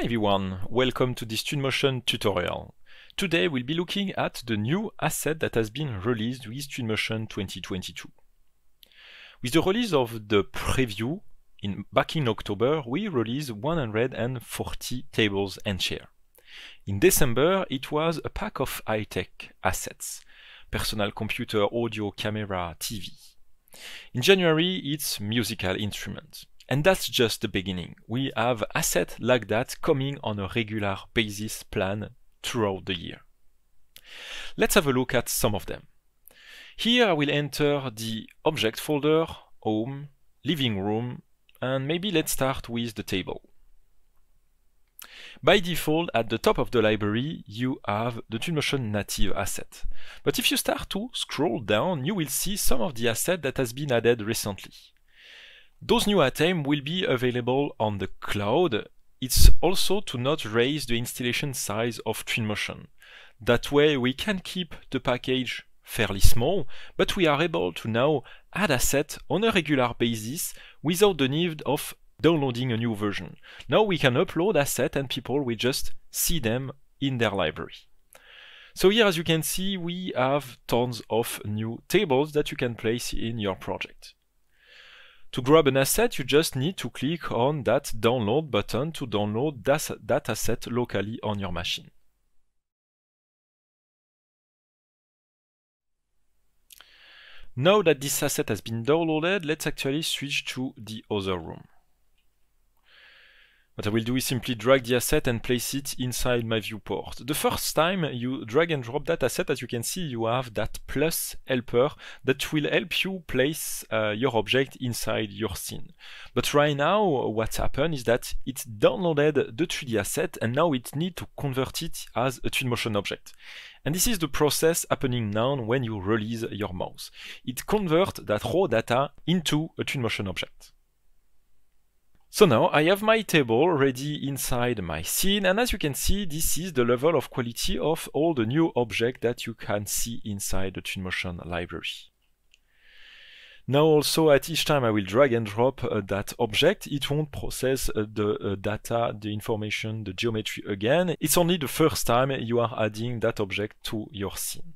Hi everyone, welcome to this Motion tutorial. Today we'll be looking at the new asset that has been released with Motion 2022. With the release of the preview in, back in October, we released 140 tables and chairs. In December, it was a pack of high-tech assets, personal computer, audio, camera, TV. In January, it's musical instruments. And that's just the beginning. We have assets like that coming on a regular basis plan throughout the year. Let's have a look at some of them. Here I will enter the object folder, home, living room, and maybe let's start with the table. By default, at the top of the library, you have the Twinmotion native asset. But if you start to scroll down, you will see some of the assets that has been added recently. Those new items will be available on the cloud. It's also to not raise the installation size of TwinMotion. That way we can keep the package fairly small, but we are able to now add assets on a regular basis without the need of downloading a new version. Now we can upload assets and people will just see them in their library. So here, as you can see, we have tons of new tables that you can place in your project. To grab an asset, you just need to click on that download button to download that, that asset locally on your machine. Now that this asset has been downloaded, let's actually switch to the other room. What I will do is simply drag the asset and place it inside my viewport. The first time you drag and drop that asset, as you can see, you have that plus helper that will help you place uh, your object inside your scene. But right now, what's happened is that it downloaded the 3D asset and now it needs to convert it as a Twinmotion motion object. And this is the process happening now when you release your mouse. It converts that raw data into a Twinmotion motion object. So now I have my table ready inside my scene and as you can see this is the level of quality of all the new objects that you can see inside the Twinmotion library. Now also at each time I will drag and drop uh, that object, it won't process uh, the uh, data, the information, the geometry again. It's only the first time you are adding that object to your scene.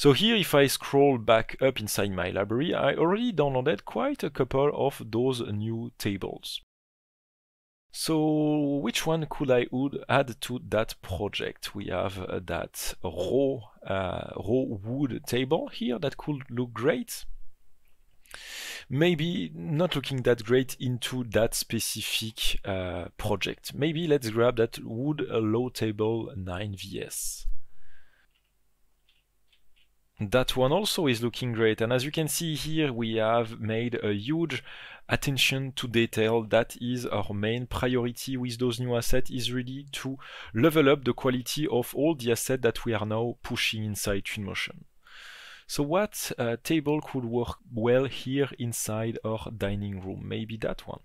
So here if I scroll back up inside my library, I already downloaded quite a couple of those new tables. So which one could I add to that project? We have uh, that raw, uh, raw wood table here that could look great. Maybe not looking that great into that specific uh, project. Maybe let's grab that wood uh, low table 9vs that one also is looking great and as you can see here we have made a huge attention to detail that is our main priority with those new assets is really to level up the quality of all the assets that we are now pushing inside Twinmotion. So what uh, table could work well here inside our dining room? Maybe that one.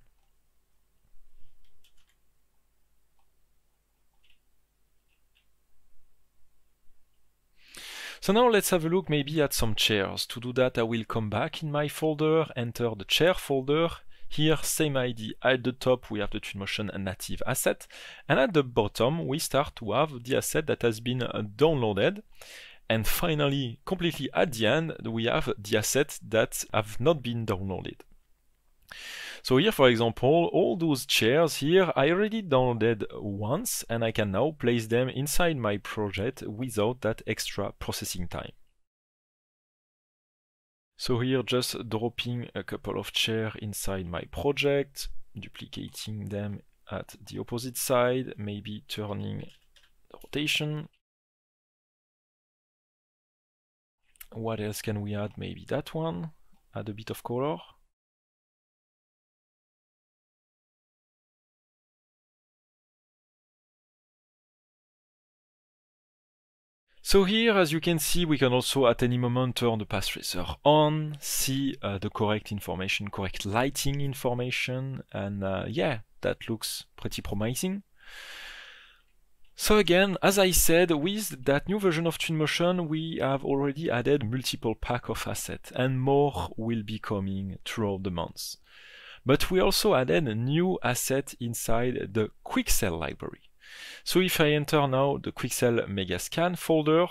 So now let's have a look maybe at some chairs. To do that I will come back in my folder, enter the chair folder, here, same ID. At the top, we have the Twinmotion native asset. And at the bottom, we start to have the asset that has been uh, downloaded. And finally, completely at the end, we have the assets that have not been downloaded. So here, for example, all those chairs here, I already downloaded once and I can now place them inside my project without that extra processing time. So here, just dropping a couple of chairs inside my project, duplicating them at the opposite side, maybe turning rotation. What else can we add? Maybe that one, add a bit of color. So here, as you can see, we can also at any moment turn the path tracer on, see uh, the correct information, correct lighting information, and uh, yeah, that looks pretty promising. So again, as I said, with that new version of Twinmotion, we have already added multiple pack of assets, and more will be coming throughout the months. But we also added a new asset inside the QuickSell library. So if I enter now the Quixel Megascan folder,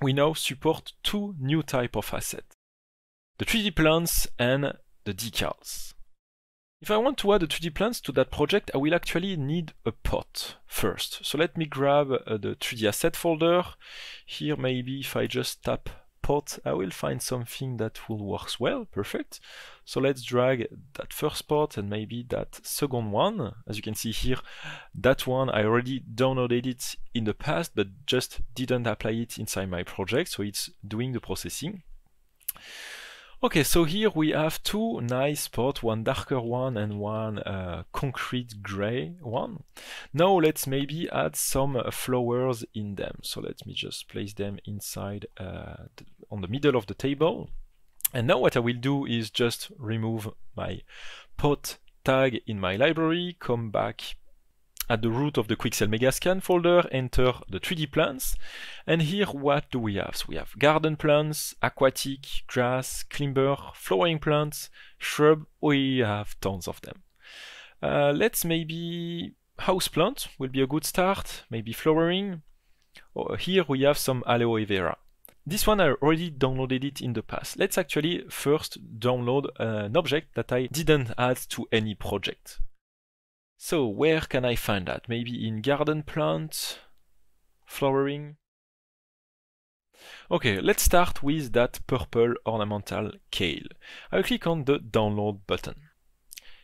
we now support two new type of assets, the 3D plans and the decals. If I want to add the 3D plans to that project, I will actually need a pot first. So let me grab uh, the 3D asset folder. Here maybe if I just tap pot, I will find something that will works well, perfect. So let's drag that first pot and maybe that second one. As you can see here, that one I already downloaded it in the past, but just didn't apply it inside my project, so it's doing the processing. Okay, so here we have two nice spots, one darker one and one uh, concrete gray one. Now let's maybe add some flowers in them. So let me just place them inside uh, the on the middle of the table. And now what I will do is just remove my pot tag in my library, come back at the root of the Quixel Megascan folder, enter the 3D plants. And here, what do we have? So we have garden plants, aquatic, grass, climber, flowering plants, shrub. We have tons of them. Uh, let's maybe houseplant will be a good start, maybe flowering. Oh, here we have some aloe vera. This one I already downloaded it in the past. Let's actually first download an object that I didn't add to any project. So where can I find that? Maybe in garden plant, flowering. Okay, let's start with that purple ornamental kale. I'll click on the download button.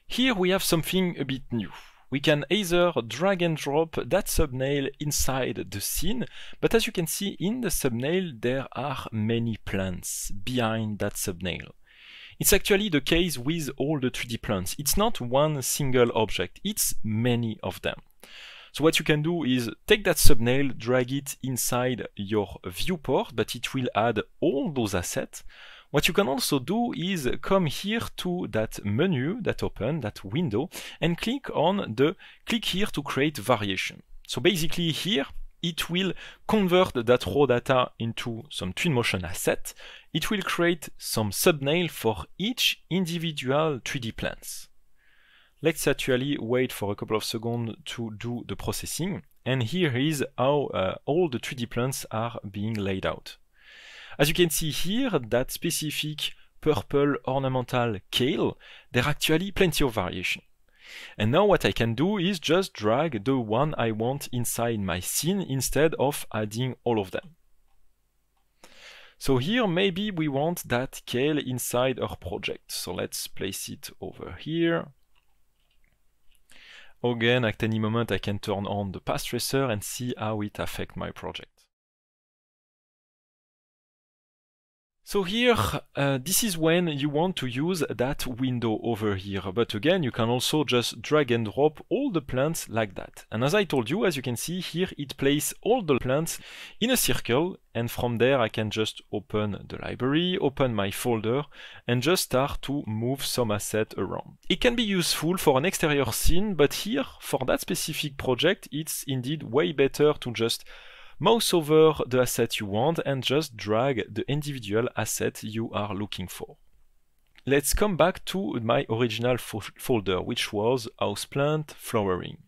Here we have something a bit new we can either drag and drop that subnail inside the scene, but as you can see in the subnail, there are many plants behind that subnail. It's actually the case with all the 3D plants. It's not one single object, it's many of them. So what you can do is take that subnail, drag it inside your viewport, but it will add all those assets, what you can also do is come here to that menu that open, that window, and click on the click here to create variation. So basically here, it will convert that raw data into some Twinmotion asset. It will create some subnail for each individual 3D plants. Let's actually wait for a couple of seconds to do the processing. And here is how uh, all the 3D plants are being laid out. As you can see here, that specific purple ornamental kale, there are actually plenty of variation. And now what I can do is just drag the one I want inside my scene instead of adding all of them. So here maybe we want that kale inside our project. So let's place it over here. Again, at any moment I can turn on the path tracer and see how it affects my project. So here, uh, this is when you want to use that window over here. But again, you can also just drag and drop all the plants like that. And as I told you, as you can see here, it places all the plants in a circle. And from there, I can just open the library, open my folder, and just start to move some asset around. It can be useful for an exterior scene, but here, for that specific project, it's indeed way better to just mouse over the asset you want and just drag the individual asset you are looking for. Let's come back to my original fo folder, which was houseplant flowering.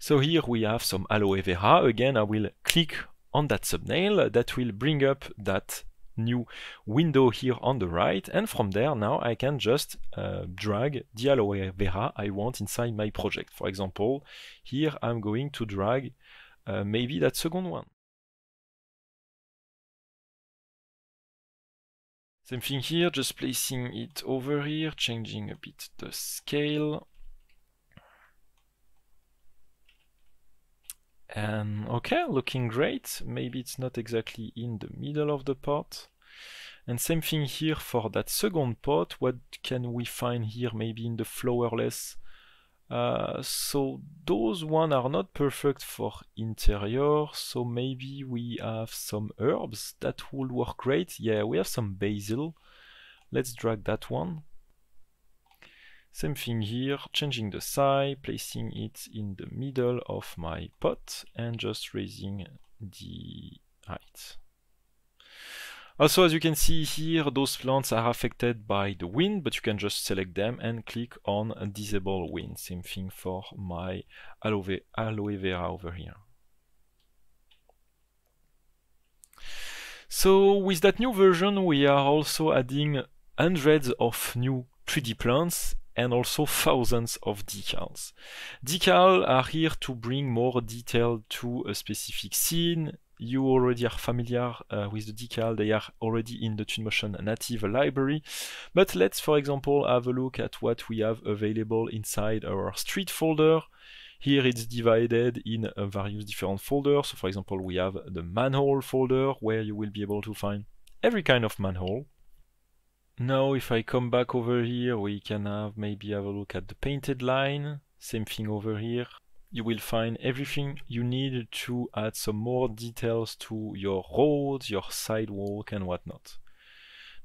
So here we have some aloe vera. Again, I will click on that thumbnail. That will bring up that new window here on the right. And from there, now I can just uh, drag the aloe vera I want inside my project. For example, here I'm going to drag uh, maybe that second one. Same thing here, just placing it over here, changing a bit the scale. And okay, looking great. Maybe it's not exactly in the middle of the pot. And same thing here for that second pot. What can we find here? Maybe in the flowerless uh, so those one are not perfect for interior, so maybe we have some herbs that will work great. Yeah, we have some basil. Let's drag that one. Same thing here, changing the size, placing it in the middle of my pot and just raising the height. Also, as you can see here, those plants are affected by the wind, but you can just select them and click on disable wind. Same thing for my aloe, aloe vera over here. So with that new version, we are also adding hundreds of new 3D plants and also thousands of decals. Decals are here to bring more detail to a specific scene, you already are familiar uh, with the decal, they are already in the Tunmotion native library. But let's, for example, have a look at what we have available inside our street folder. Here it's divided in uh, various different folders. So for example, we have the manhole folder where you will be able to find every kind of manhole. Now, if I come back over here, we can have maybe have a look at the painted line. Same thing over here you will find everything you need to add some more details to your roads, your sidewalk and whatnot.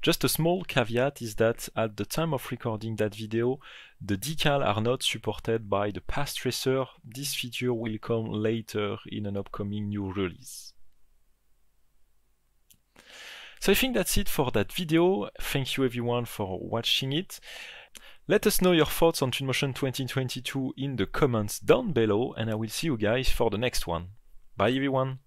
Just a small caveat is that at the time of recording that video, the decals are not supported by the past tracer. This feature will come later in an upcoming new release. So I think that's it for that video. Thank you everyone for watching it. Let us know your thoughts on Twinmotion 2022 in the comments down below and I will see you guys for the next one. Bye everyone!